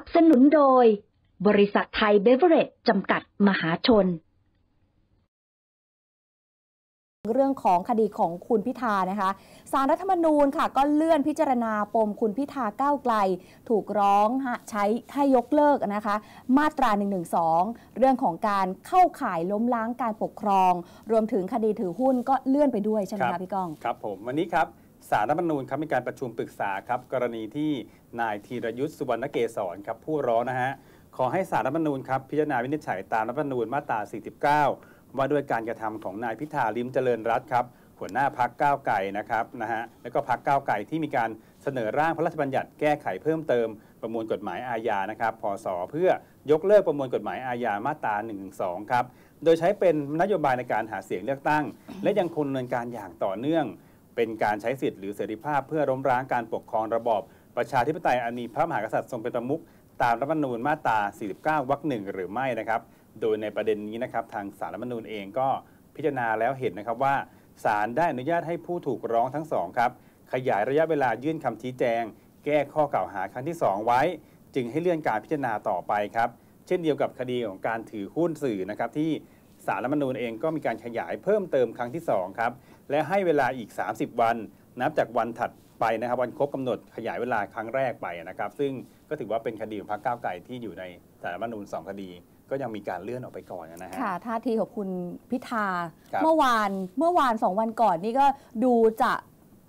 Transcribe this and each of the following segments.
นับสนุนโดยบริษัทไทยเบเวอร์เรจจำกัดมหาชน เรื่องของคดีของคุณพิธานะคะสารรัฐธรรมนูญค่ะ ก็เลื่อนพิจารณาปมคุณพิธาก้าวไกลถูกร้องใช้ให้ยกเลิกนะคะ มาตรา 112 เรื่องของการเข้าข่ายล้มล้างการปกครองรวมถึงคดีถือหุ้นก็เลื่อนไปด้วยใช่ไหมคะพี่ก้อง ครับผมวันนี้ครับสารรัฐมนูญครับมีการประชุมปรึกษาครับกรณีที่นายธีรยุทธ์สุวรรณเกษรครับผู้ร้องนะฮะขอให้สารรัฐมนูญครับพิจารณาวินิจฉัยตามรัฐมนูญมาตรา49 ว่าด้วยการกระทำของนายพิธาลิมเจริญรัตครับ หัวหน้าพักก้าวไก่นะครับนะฮะแล้วก็พักก้าวไก่ที่มีการเสนอร่างพระราชบัญญัติแก้ไขเพิ่มเติมประมวลกฎหมายอาญานะครับพศเพื่อยกเลิกประมวลกฎหมายอาญามาตรา1นึครับโดยใช้เป็นนโยบายในการหาเสียงเลือกตั้ง และยังคงดำเนินการอย่างต่อเนื่องเป็นการใช้สิทธิ์หรือเสรีภาพเพื่อล้มล้างการปกครองระบอบ ประชาธิปไตยอันมีพระมหากษัตริย์ทรงเป็นประมุขตามรัฐธรรมนูญมาตรา 49 วรรคหนึ่งหรือไม่นะครับ โดยในประเด็นนี้นะครับ ทางสารรัฐธรรมนูญเองก็พิจารณาแล้วเห็นนะครับว่าศาลได้อนุญาตให้ผู้ถูกร้องทั้งสองครับ ขยายระยะเวลายื่นคำชี้แจง แก้ข้อกล่าวหาครั้งที่ 2 ไว้ จึงให้เลื่อนการพิจารณาต่อไปครับเช่นเดียวกับคดีของการถือหุ้นสื่อนะครับที่สารรัฐมนูญเองก็มีการขยายเพิ่มเติมครั้งที่2ครับและให้เวลาอีก 30 วันนับจากวันถัดไปนะครับวันครบกำหนดขยายเวลาครั้งแรกไปนะครับซึ่งก็ถือว่าเป็นคดีของพรรคก้าวไกลที่อยู่ในสารรัฐมนูญ2คดีก็ยังมีการเลื่อนออกไปก่อนนะฮะค่ะท่าทีของคุณพิธาเมื่อวานเมื่อวาน 2 วันก่อนนี่ก็ดูจะ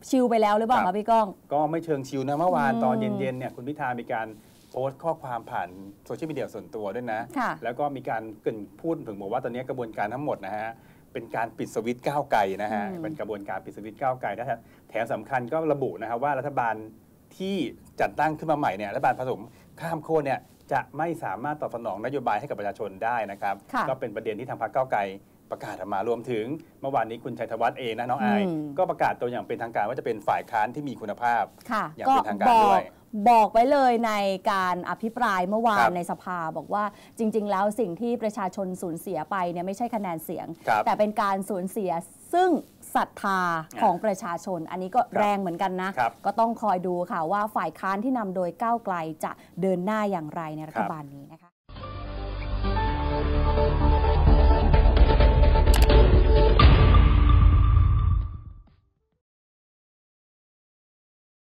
ชิลไปแล้วหรือเปล่าคบพี่ก้อง ก็ไม่เชิงชิลนะเมื่อวานตอนเย็นๆเนี่ยคุณพิธามีการโพสต์ข้อความผ่านโซเชียลมีเดียส่วนตัวด้วยนะ แล้วก็มีการเกินพูดถึงบอกว่าตอนนี้กระบวนการทั้งหมดนะฮะ เป็นการปิดสวิตก้าวไกลนะฮะ เป็นกระบวนการปิดสวิตก้าวไกลนะฮะ แถมสำคัญก็ระบุนะครับว่ารัฐบาลที่จัดตั้งขึ้นมาใหม่เนี่ยรัฐบาลผสมข้ามโคเนี่ย จะไม่สามารถตอบสนองนโยบายให้กับประชาชนได้นะครับ ก็เป็นประเด็นที่ทางพรรคก้าวไกลประกาศออกมารวมถึงเมื่อวานนี้คุณชัยธวัฒน์เองนะน้องไอ้ก็ประกาศตัวอย่างเป็นทางการว่าจะเป็นฝ่ายค้านที่มีคุณภาพ อย่างเป็นทางการด้วยบอกไว้เลยในการอภิปรายเมื่อวานในสภาบอกว่าจริงๆ แล้วสิ่งที่ประชาชนสูญเสียไปเนี่ยไม่ใช่คะแนนเสียง แต่เป็นการสูญเสียซึ่งศรัทธาของประชาชน อันนี้ก็แรงเหมือนกันนะ ก็ต้องคอยดูค่ะว่าฝ่ายค้านที่นำโดยก้าวไกลจะเดินหน้าอย่างไรในรัฐบาลนี้นะคะ